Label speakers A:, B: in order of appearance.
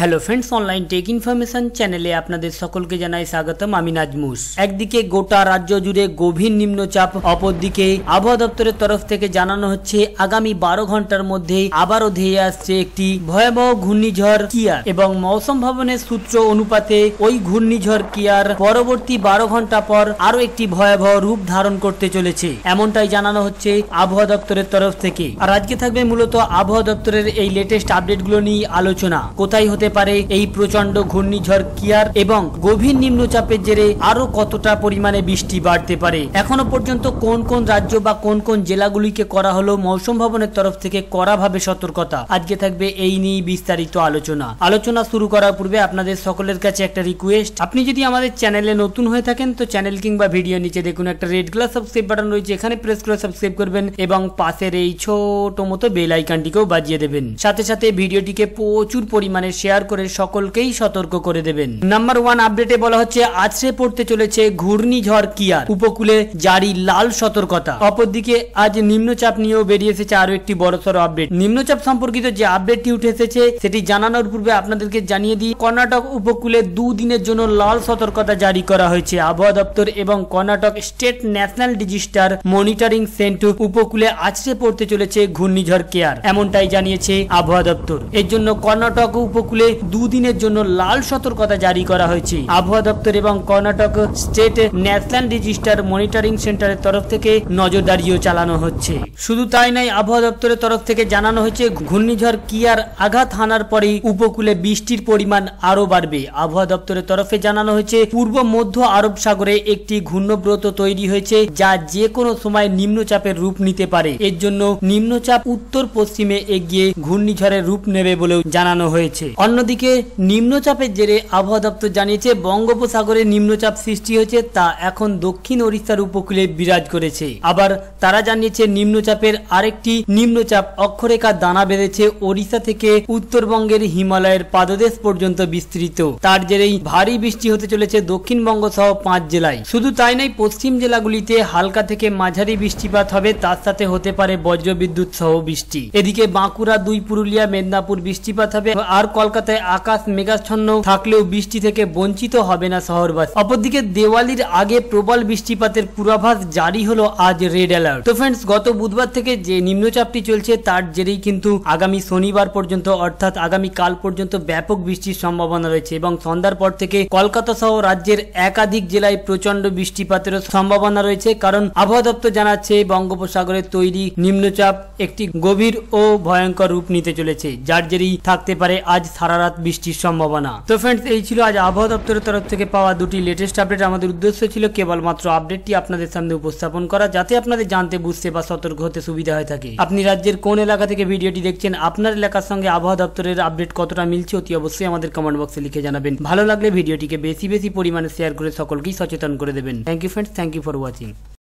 A: hello friends online tech information চ্যানেলে আপনাদের সকলকে জানাই স্বাগতম আমি নাজমুস একদিকে গোটা রাজ্য জুড়ে গভীর নিম্নচাপ অপরদিকে আবহাওয়া দপ্তরের তরফ থেকে জানানো হচ্ছে আগামী বারো ঘন্টার মধ্যে আবারও ধেয়ে আসছে একটি ভয়াবহ ঘূর্ণিঝড় কিয়ার এবং মৌসম ভবনের সূত্র অনুপাতে ওই ঘূর্ণিঝড় কিয়ার পরবর্তী বারো ঘন্টা পর আরো একটি ভয়াবহ রূপ ধারণ করতে চলেছে এমনটাই জানানো হচ্ছে আবহাওয়া দপ্তরের তরফ থেকে আর আজকে থাকবে মূলত আবহাওয়া দপ্তরের এই লেটেস্ট আপডেটগুলো নিয়ে আলোচনা কোথায় হতে পারে এই প্রচন্ড ঘূর্ণিঝড় কিয়ার এবং গভীর নিম্নচাপের জেরে আরো কতটা পরিমাণে বৃষ্টি বাড়তে পারে এখনো পর্যন্ত কোন কোন রাজ্য বা কোন কোন জেলাগুলিকে করা হলো মৌসুম ভবনের তরফ থেকে ভাবে সতর্কতা আজকে থাকবে এই নিয়ে বিস্তারিত আলোচনা আলোচনা শুরু করার পূর্বে আপনাদের সকলের কাছে একটা রিকোয়েস্ট আপনি যদি আমাদের চ্যানেলে নতুন হয়ে থাকেন তো চ্যানেল কিংবা ভিডিও নিচে দেখুন একটা রেড গ্লাস সাবস্ক্রাইব বাটন রয়েছে এখানে প্রেস করে সাবস্ক্রাইব করবেন এবং পাশের এই ছোট মতো বেল আইকনটিকেও বাজিয়ে দেবেন সাথে সাথে ভিডিওটিকে প্রচুর পরিমাণে শেয়ার শেয়ার করে সকলকেই সতর্ক করে দেবেন নাম্বার ওয়ান আপডেটে বলা হচ্ছে আছড়ে পড়তে চলেছে ঘূর্ণিঝড় কিয়ার উপকূলে জারি লাল সতর্কতা অপরদিকে আজ নিম্নচাপ নিয়েও বেরিয়ে এসেছে আরো একটি বড়সড় আপডেট নিম্নচাপ সম্পর্কিত যে আপডেটটি উঠে এসেছে সেটি জানানোর পূর্বে আপনাদেরকে জানিয়ে দিই কর্ণাটক উপকূলে দুদিনের জন্য লাল সতর্কতা জারি করা হয়েছে আবহাওয়া দপ্তর এবং Karnataka state national disaster monitoring centre উপকূলে আছড়ে পড়তে চলেছে ঘূর্ণিঝড় কেয়ার এমনটাই জানিয়েছে আবহাওয়া দপ্তর এর জন্য কর্ণাটক উপকূল উপকূলে দুদিনের জন্য লাল সতর্কতা জারি করা হয়েছে আবহাওয়া দপ্তর এবং Karnataka state national disaster monitoring সেন্টারের তরফ থেকে নজরদারিও চালানো হচ্ছে শুধু তাই নয় আবহাওয়া দপ্তরের তরফ থেকে জানানো হয়েছে ঘূর্ণিঝড় কিয়ার আঘাত হানার পরে উপকূলে বৃষ্টির পরিমাণ আরও বাড়বে আবহাওয়া দপ্তরের তরফে জানানো হয়েছে পূর্ব মধ্য আরব সাগরে একটি ঘূর্ণব্রত তৈরি হয়েছে যা যে কোনো সময় নিম্নচাপের রূপ নিতে পারে এর জন্য নিম্নচাপ উত্তর পশ্চিমে এগিয়ে ঘূর্ণিঝড়ের রূপ নেবে বলেও জানানো হয়েছে অন্যদিকে নিম্নচাপের জেরে আবহাওয়া দপ্তর জানিয়েছে বঙ্গোপসাগরে নিম্নচাপ সৃষ্টি হয়েছে তা এখন দক্ষিণ ওড়িশার উপকূলে বিরাজ করেছে আবার তারা জানিয়েছে নিম্নচাপের আরেকটি নিম্নচাপ অক্ষরেখা দানা বেঁধেছে ওড়িশা থেকে উত্তরবঙ্গের হিমালয়ের পাদদেশ পর্যন্ত বিস্তৃত তার জেরেই ভারী বৃষ্টি হতে চলেছে দক্ষিণবঙ্গ সহ পাঁচ জেলায় শুধু তাই নয় পশ্চিম জেলাগুলিতে হালকা থেকে মাঝারি বৃষ্টিপাত হবে তার সাথে হতে পারে বজ্রবিদ্যুৎ সহ বৃষ্টি এদিকে বাঁকুড়া দুই পুরুলিয়া মেদিনীপুর বৃষ্টিপাত হবে আর কল কলকাতায় আকাশ মেঘাচ্ছন্ন থাকলেও বৃষ্টি থেকে বঞ্চিত হবে না শহরবাসী অপরদিকে দেওয়ালির আগে প্রবল বৃষ্টিপাতের পূর্বাভাস জারি হলো আজ রেড অ্যালার্ট তো ফ্রেন্ডস গত বুধবার থেকে যে নিম্নচাপটি চলছে তার জেরেই কিন্তু আগামী শনিবার পর্যন্ত অর্থাৎ আগামী কাল পর্যন্ত ব্যাপক বৃষ্টির সম্ভাবনা রয়েছে এবং সন্ধ্যার পর থেকে কলকাতা সহ রাজ্যের একাধিক জেলায় প্রচন্ড বৃষ্টিপাতের সম্ভাবনা রয়েছে কারণ আবহাওয়া দপ্তর জানাচ্ছে বঙ্গোপসাগরের তৈরি নিম্নচাপ একটি গভীর ও ভয়ঙ্কর রূপ নিতে চলেছে যার জেরেই থাকতে পারে আজ সারা রাত বৃষ্টির সম্ভাবনা তো ফ্রেন্ডস এই ছিল আজ আবহাওয়া দপ্তরের তরফ থেকে পাওয়া দুটি লেটেস্ট আপডেট আমাদের উদ্দেশ্য ছিল কেবলমাত্র আপডেটটি আপনাদের সামনে উপস্থাপন করা যাতে আপনাদের জানতে বুঝতে বা সতর্ক হতে সুবিধা হয়ে থাকে আপনি রাজ্যের কোন এলাকা থেকে ভিডিওটি দেখছেন আপনার এলাকার সঙ্গে আবহাওয়া দপ্তরের আপডেট কতটা মিলছে অতি অবশ্যই আমাদের কমেন্ট বক্সে লিখে জানাবেন ভালো লাগলে ভিডিওটিকে বেশি বেশি পরিমাণে শেয়ার করে সকলকেই সচেতন করে দেবেন thank you friends thank you for watching